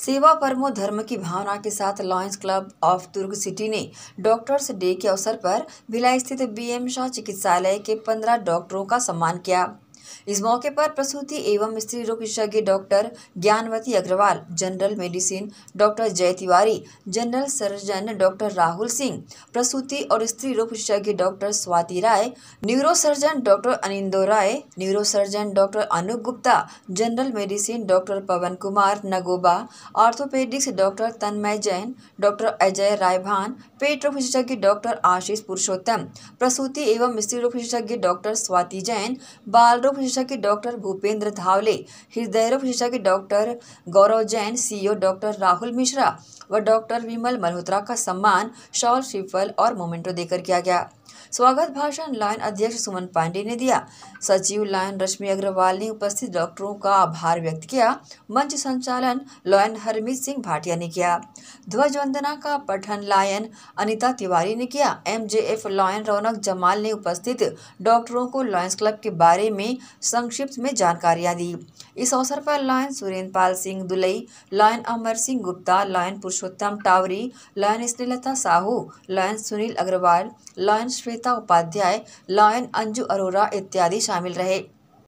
सेवा परमो धर्म की भावना के साथ Lions Club of Durg city ने डॉक्टर्स डे के अवसर पर भिलाई स्थित बीएम शाह चिकित्सालय के पंद्रह डॉक्टरों का सम्मान किया इस मौके पर प्रसूति एवं स्त्री रोग विशेषज्ञ doctor Gyanvati Agarwal general medicine doctor Jay Tiwari general surgeon doctor Rahul Singh प्रसूति और स्त्री रोग विशेषज्ञ doctor Swati Rai neurosurgeon doctor Anindo Rai neurosurgeon doctor Anup Gupta general medicine doctor Pawan Kumar Nagoba orthopaedics doctor Tanmay Jain doctor Ajay Raibhan पेट रोग विशेषज्ञ डॉक्टर आशीष पुरुषोत्तम प्रसूति एवं स्त्री रोग विशेषज्ञ डॉक्टर स्वाति जैन बाल रोग शिक्षा विशेषज्ञ डॉक्टर भूपेंद्र धावले हृदय रोग विशेषज्ञ doctor Gaurav Jain CEO doctor Rahul Mishra व डॉक्टर विमल मल्होत्रा का सम्मान शॉल श्रीफल और मोमेंटो देकर किया गया स्वागत भाषण लाइन अध्यक्ष सुमन पांडे ने दिया सचिव लाइन रश्मि अग्रवाल ने उपस्थित डॉक्टरों का आभार व्यक्त किया मंच संचालन लायन हरमीत सिंह भाटिया ने किया ध्वज वंदना का पठन लायन अनिता तिवारी ने किया एमजेएफ लायन रौनक जमाल ने उपस्थित डॉक्टरों को लॉयंस क्लब के बारे में संक्षिप्त में जानकारियां दी इस अवसर पर lion Surendra Pal Singh Dulai lion Amar Singh Gupta lion Purushottam Tawari lion Snehlata Sahu lion Sunil Agarwal lion Shweta Upadhyay lion Anju Arora इत्यादि शामिल रहे